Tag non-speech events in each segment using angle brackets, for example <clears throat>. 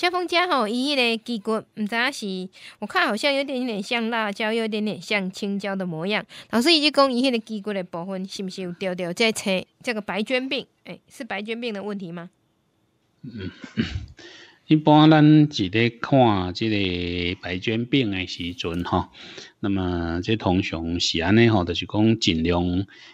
消防家吼，伊迄个鸡骨，毋知影是，我看好像有点点像辣椒，有点点像青椒的模样。老师，伊句讲伊迄个鸡骨的部分，是毋是有掉掉在切这个白卷病？哎，是白卷病的问题吗？<laughs> 一般咱伫咧看即个白卷病的时阵吼，那么这通常是安尼吼，就是讲尽量，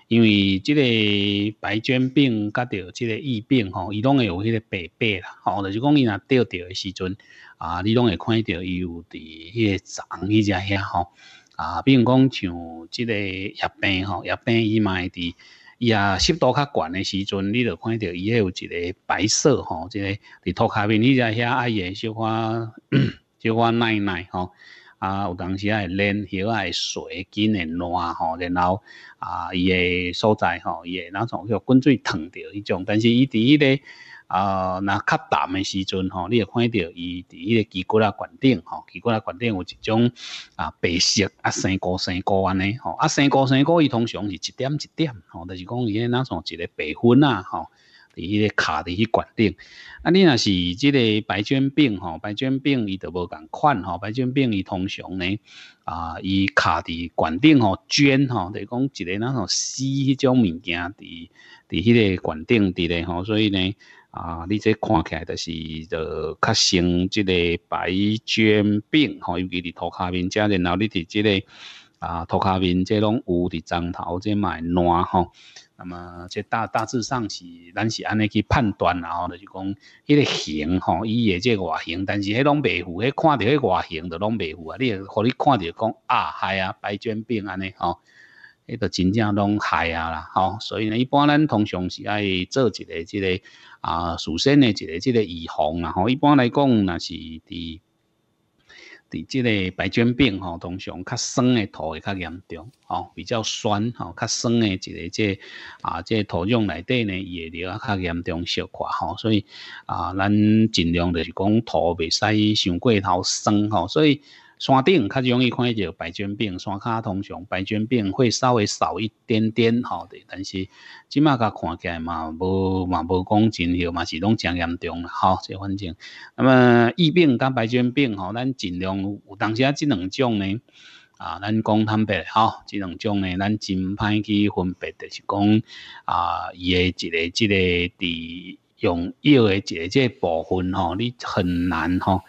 因为即个白卷病甲着即个疫病吼，伊拢会有迄个白白啦，吼，就是讲伊若钓钓的时阵，啊，你拢会看着伊有伫迄个长迄只遐吼，啊，比如讲像即个疫病吼，疫病伊嘛会伫。伊啊湿度较悬诶时阵，你著看着伊迄有一个白色吼，即个伫土骹面，你再遐爱个小可 <clears throat> 小可奶奶吼，啊有当时啊冷，许者水紧会烂吼，然后啊伊诶所在吼，伊个迄种叫滚水烫着迄种，但是伊伫迄个。啊若较淡诶时阵吼你会看着伊伫迄个旗骨啊捐顶吼旗骨啊捐顶有一种啊白色啊生菇生菇安尼吼啊生菇生菇伊通常是一点一点吼著是讲伊迄若像一个白粉啊吼伫迄个徛伫迄管顶，啊你若是即个白卷病吼白卷病伊著无共款吼白卷病伊通常呢啊伊徛伫管顶吼捐吼著是讲一个若像 c 迄种物件伫伫迄个管顶伫咧吼所以呢啊，你这看起来就是就较像即个白绢病吼，尤其是涂骹面，再然后你伫即个啊涂骹面，即拢有伫长头，即会烂吼。那么这大大致上是咱是安尼去判断然后就是讲迄个形吼，伊个即外形，但是迄拢袂赴，迄看着迄外形就拢袂赴啊。你，互你看着讲啊嗨啊白绢病安尼吼。迄个真正拢害啊啦，吼！所以呢，一般咱通常是爱做一个即个啊，事先的一个即个预防啦，吼！一般来讲，若是伫伫即个白绢病吼，通常较酸的土会较严重，吼，比较酸，吼，较酸的一个即啊，即土壤内底呢，伊会略啊较严重小块，吼！所以啊，咱尽量就是讲土未使伤过头酸，吼！所以。山顶较容易看到白绢病，山骹通常白绢病会稍微少一点点吼的，但是即马甲看起来嘛无嘛无讲真，许嘛是拢真严重啦吼，即反正那么疫病甲白绢病吼，咱尽量有当时啊，即两种呢啊，咱讲坦白吼，即两种呢，咱真歹去分别，就是讲啊，伊诶一个即个伫用药的这个部分吼，你很难吼。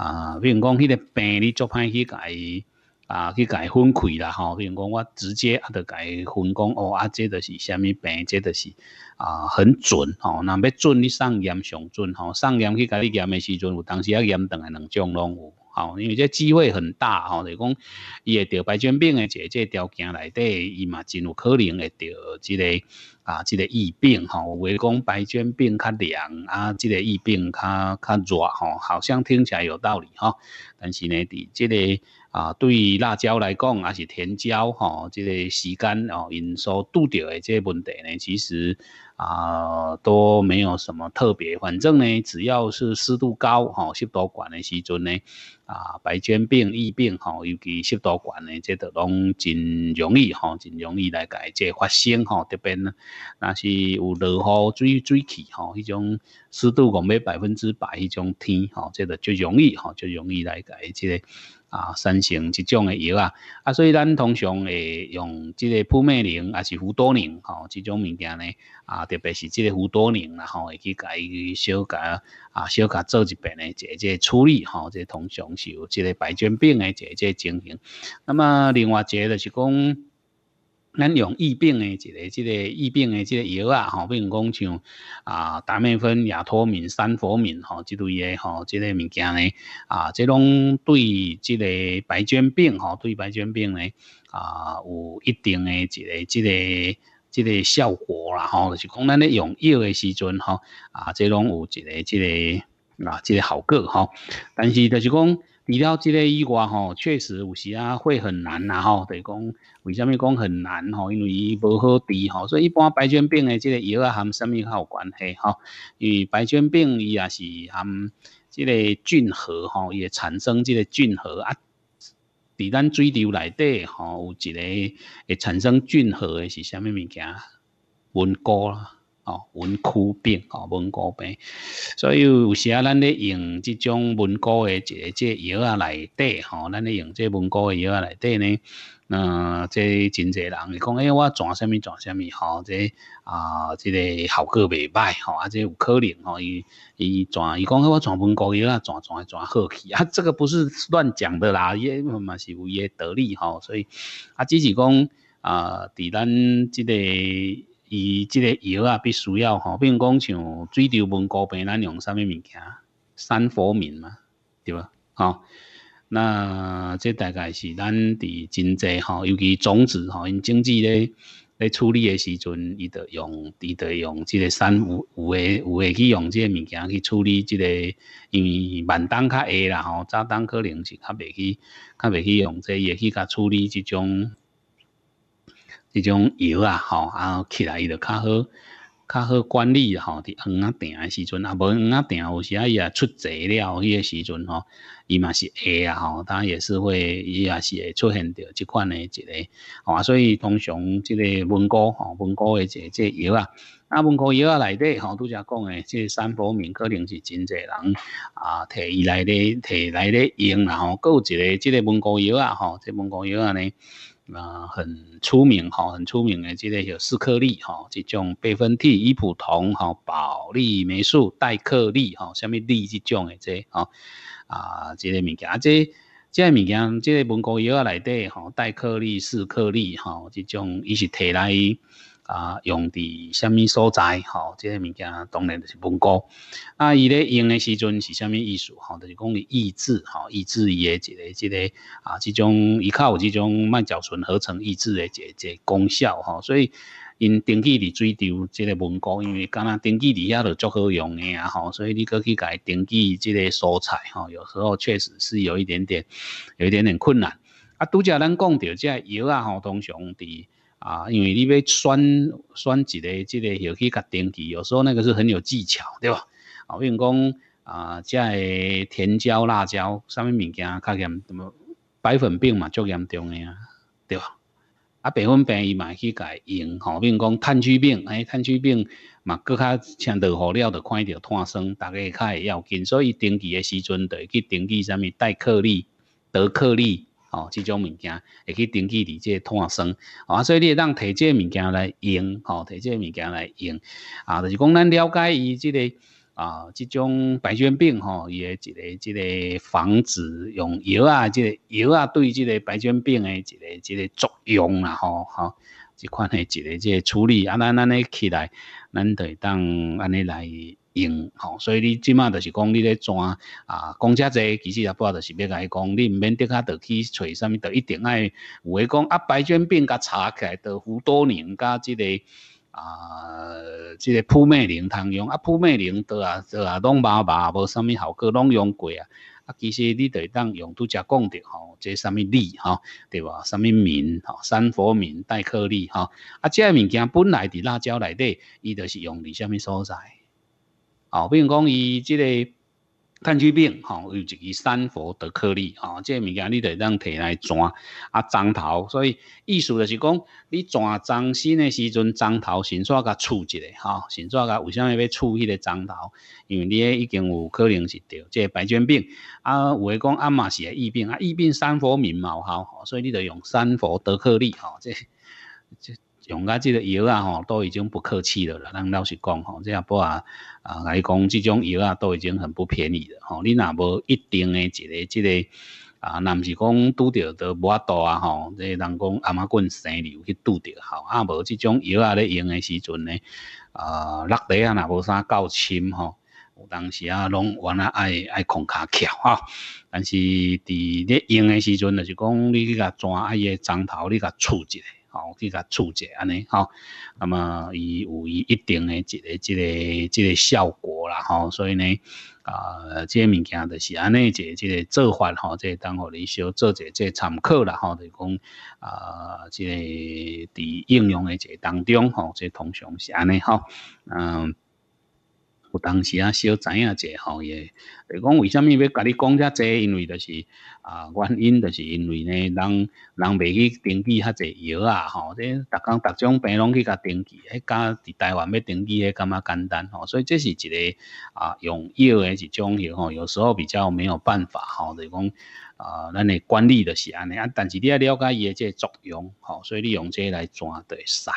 啊，比如讲，迄个病你做歹去甲伊啊，去甲伊分开啦吼。比如讲，我直接啊，甲伊分工哦，啊，这著是虾米病，这就是啊，很准吼。若要准你上严上准吼，上严去甲你验诶时阵，有当时啊验等下两种拢有。哦，因为这机会很大哦，就讲伊会得白绢病的，这这条件内底，伊嘛真有可能会得这个啊，这个疫病哈。我讲白绢病较凉啊，这个疫病较较热哈，好像听起来有道理哈。但是呢，伫这个啊，对于辣椒来讲，还是甜椒哈，这个时间哦，因素度到的这问题呢，其实。啊，都没有什么特别，反正呢，只要是湿度高，哈，湿度管的时阵呢，啊，白绢病、疫病，哈，尤其湿度管的，这都拢真容易，哈，真容易来改这发生，哈，特别呢，那是有落雨、水水气，哈，一种湿度讲要百分之百，一种天，哈，这个就容易，哈，就容易来改这。啊，三型这种的药啊，啊，所以咱通常会用这个扑灭灵，还是氟多灵，吼，这种物件呢，啊，特别是这个氟多宁后吼，去改、小改、啊，小改做一遍的这个处理，吼，这通常是有这个白癣病的这个情形。那么另外一个就是讲。咱用疫病的一个、即个疫病的即个药啊，吼，比如讲像啊，达美芬、亚托敏、三佛敏吼，即类的吼，即个物件呢，啊，即拢对即个白绢病吼，对白绢病呢，啊，有一定的一个、这个、这个效果啦，吼，就是讲咱咧用药诶时阵，吼，啊，即拢有一个、这个，那这个效果吼，但是就是讲。除了这个以外吼，确实有时啊会很难呐吼。就是讲，为什么讲很难吼？因为伊无好治吼，所以一般白血病的这个药啊含什么较有关系吼？因为白血病伊也是含这个菌核吼，也产生这个菌核啊。伫咱水流内底吼有一个会产生菌核的是啥物物件？蚊菇啦。文枯病吼文枯病，所以有时啊，咱咧用这种文枯的这这药啊来对吼，咱咧用这文枯的药啊来对呢，嗯，这真侪人会讲，哎，我转什么转什么吼，这啊，这个效果未歹吼，啊，这有可能吼，伊伊转伊讲我转文枯药啊转转转好去，啊，这个不是乱讲的啦，也嘛是有诶得力吼，所以啊，只是讲啊，伫咱这个。伊即个药啊，必须要吼，比如讲像水痘、蒙古病，咱用啥物物件？三火棉嘛，对吧？哦，那这大概是咱伫真济吼，尤其种子吼因种济咧咧处理诶时阵，伊着用，着用即个三有有诶，有诶去用即个物件去处理即个，因为万当较矮啦吼，早当可能是较袂去，较袂去用即个去甲处理即种。一种药啊，吼，啊，起来伊就较好，较好管理吼。伫黄仔定诶时阵，啊，无黄仔定有时啊伊也出侪了，迄个时阵吼，伊嘛是会啊，吼，他也是会，伊也是会出现着即款诶一个，啊，所以通常即个蚊膏吼，蚊膏的即个药啊，啊，蚊膏药啊，内底吼，拄则讲即个三宝明可能是真济人啊，摕伊内底，摕来咧用啦吼，个有一个即个蚊膏药啊，吼，即蚊膏药啊呢。啊，很出名哈，很出名的，这个叫四颗粒哈，这种贝芬替伊普酮哈，保利霉素代颗粒哈，什么利这种的这哈啊这个物件，这这个物件，这个文膏药内底哈，代颗粒、四颗粒哈，这种伊是摕来。啊，用伫虾米所在？吼，即个物件当然就是文稿。啊，伊咧用诶时阵是啥物意思？吼，就是讲抑制，吼抑制伊诶一个、一个啊，即种依靠即种麦角醇合成抑制诶一个、一个功效，吼。所以因登记伫水丢即个文稿，因为敢若登记伫遐都足好用诶啊，吼，所以你搁去甲伊登记即个蔬菜，吼，有时候确实是有一点点，有一点点困难。啊，拄则咱讲即个药啊，吼，通常伫啊，因为你要选选一个，一个药去甲登记，有时候那个是很有技巧，对吧？啊，比如讲啊，即个甜椒、辣椒，啥物物件较严，什么白粉病嘛，足严重诶啊，对吧？啊，白粉病伊嘛去甲用，吼，比如讲炭疽病，哎，炭疽病嘛，搁较像落雨了，著看着炭酸，大家较会要紧，所以登记诶时阵，会去登记啥物带颗粒、得颗粒。哦，这种物件会去登记你这学生，啊，所以你会当即个物件来用，哦，即个物件来用，啊，就是讲咱了解伊这个啊，这种白血病，吼，伊的这个这个防止用药啊，这个药啊对这个白血病的一个一个作用啦，吼，吼，这款的这个这处理啊，咱安尼起来，咱得当安尼来。用吼，所以你即马就是讲，你咧转啊，讲遮侪，其实也不号，就是要甲伊讲，你毋免得较得去找啥物，著一定爱有诶讲啊，白卷病甲查起来，得胡多灵甲即个啊，即个铺灭灵通用啊，铺灭灵倒啊倒啊，拢麻麻无啥物效果拢用过啊，啊，其实你会当用拄则讲着吼，即啥物力吼，对吧？啥物面吼，三佛面带颗粒吼，啊，即个物件本来伫辣椒内底，伊就是用伫啥物所在？哦，比如讲，伊即个炭疽病，哦，有一支三佛德颗粒，哦，即个物件你得会样摕来转啊？针头，所以意思就是讲，你转针心的时阵，针头先做甲厝一下，吼，先做甲，为啥物要厝迄个针头？因为你已经有可能是着即个白菌病，啊，有诶讲啊嘛是疫病，啊，疫病三佛免毛吼，所以你得用三佛德颗粒，哦，即即。用啊，即个药啊吼，都已经不客气了啦。咱老实讲吼，即个不啊啊，来讲即种药啊都已经很不便宜了吼。你若无一定诶一个，即个啊，若毋是讲拄着都无啊度啊吼。即、个人讲阿妈棍生瘤去拄着吼，啊无即种药啊咧用诶时阵呢，啊，落地啊，若无啥够深吼，有当时啊，拢原啊爱爱控卡翘吼，但是伫咧用诶时阵呢，是讲你去甲抓伊诶针头，你甲甲一下，好，去甲处理安尼，吼，那么伊有伊一定诶一个即个即个效果啦，吼，所以呢，啊，即个物件就是安尼一个即个做法，吼，即个当互你小做一下个参考啦，吼，就是讲啊，即个伫应用诶一个当中，吼，即个通常是安尼，吼，嗯。有当时啊，小知影者吼，也就讲为虾米要甲你讲遮济，因为就是啊，原因就是因为呢，人人未去登记遐济药啊，吼，这逐工逐种病拢去甲登记，迄甲伫台湾要登记迄感觉简单吼，所以这是一个啊用药诶一种药吼，有时候比较没有办法吼，就讲啊，咱诶管理著是安尼啊，但是你要了解伊诶即作用吼，所以你用即来抓著会使。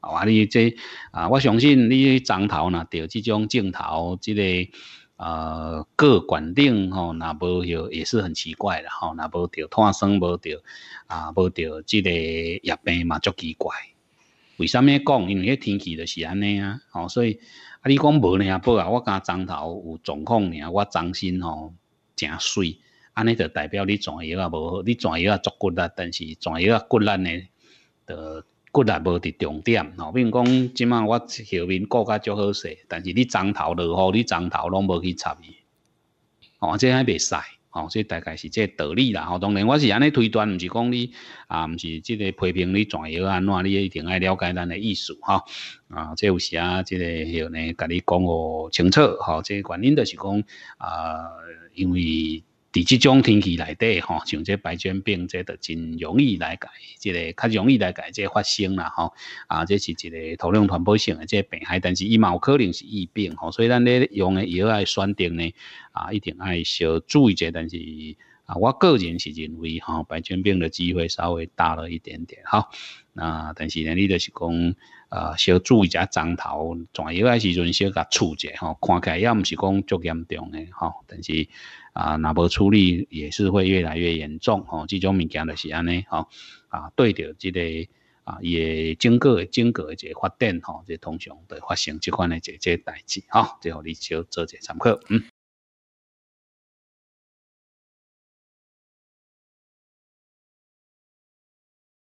哦，啊，你这啊，我相信你张头呐，着即种镜头，即个呃，各管顶吼，若无迄也是很奇怪的吼，若无着脱生无着啊，无着即个疫病嘛，足奇怪。为啥物讲？因为迄天气就是安尼啊，吼，所以啊，你讲无呢也不啊，我讲张头有状况呢，我掌心吼诚水，安尼就代表你怎样啊无好，你怎样啊足骨力，但是怎样啊骨力呢，就。骨力无伫重点，吼，比如讲，即摆我后面顾较足好势，但是你长头落雨，你长头拢无去擦伊，吼，这还袂使。吼，所大概是这道理啦，吼，当然我是安尼推断，毋是讲你啊，毋是即个批评你怎样安怎，你一定爱了解咱的意思哈，啊，即有时啊，即个许呢，甲你讲哦清楚，好，即原因就是讲啊，因为。伫这种天气内底吼，像这白绢病，这都真容易来改，即个较容易来改，这发生啦吼。啊，这是一个土壤传播性的这病害，但是伊有可能是疫病吼，所以咱咧用咧药要选择呢，啊，一定爱小注意者。但是啊，我个人是认为吼，白绢病的机会稍微大了一点点哈。那但是呢，你就是讲。啊，小注意一下针头，转要个时阵小甲处者吼，看起来也毋是讲足严重诶吼，但是啊，若无处理也是会越来越严重吼，这种物件就是安尼吼。啊，对着这个啊，也经过经过一个发展吼，就通常会发生这款的这这代志吼，最后你就做一参考。嗯。